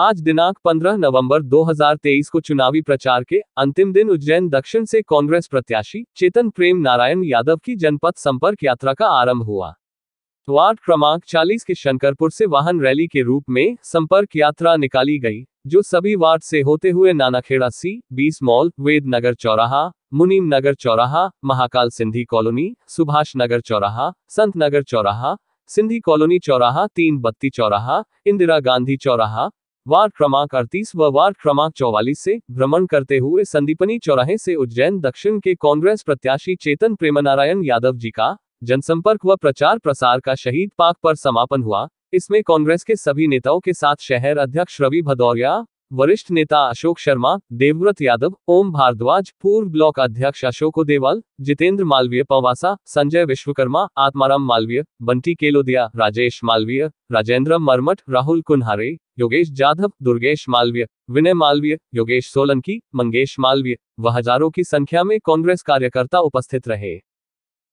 आज दिनांक 15 नवंबर 2023 को चुनावी प्रचार के अंतिम दिन उज्जैन दक्षिण से कांग्रेस प्रत्याशी चेतन प्रेम नारायण यादव की जनपद संपर्क यात्रा का आरंभ हुआ वार्ड क्रमांक 40 के शंकरपुर से वाहन रैली के रूप में संपर्क यात्रा निकाली गई जो सभी वार्ड से होते हुए नानाखेड़ा सी बीस मॉल वेद नगर चौराहा मुनीम नगर चौराहा महाकाल सिंधी कॉलोनी सुभाष नगर चौराहा संत नगर चौराहा सिंधी कॉलोनी चौराहा तीन बत्ती चौराहा इंदिरा गांधी चौराहा वार्ड क्रमांक अड़तीस व वार्ड क्रमांक चौवालीस से भ्रमण करते हुए संदीपनी चौराहे से उज्जैन दक्षिण के कांग्रेस प्रत्याशी चेतन प्रेमनारायण यादव जी का जनसंपर्क व प्रचार प्रसार का शहीद पार्क पर समापन हुआ इसमें कांग्रेस के सभी नेताओं के साथ शहर अध्यक्ष रवि भदौरिया वरिष्ठ नेता अशोक शर्मा देवव्रत यादव ओम भारद्वाज पूर्व ब्लॉक अध्यक्ष अशोक देवाल जितेंद्र मालवीय पवासा संजय विश्वकर्मा आत्माराम मालवीय बंटी केलोदिया राजेश मालवीय राजेंद्र मरमठ राहुल कुन्हारे योगेश जाधव दुर्गेश मालवीय विनय मालवीय योगेश सोलंकी मंगेश मालवीय व हजारों की संख्या में कांग्रेस कार्यकर्ता उपस्थित रहे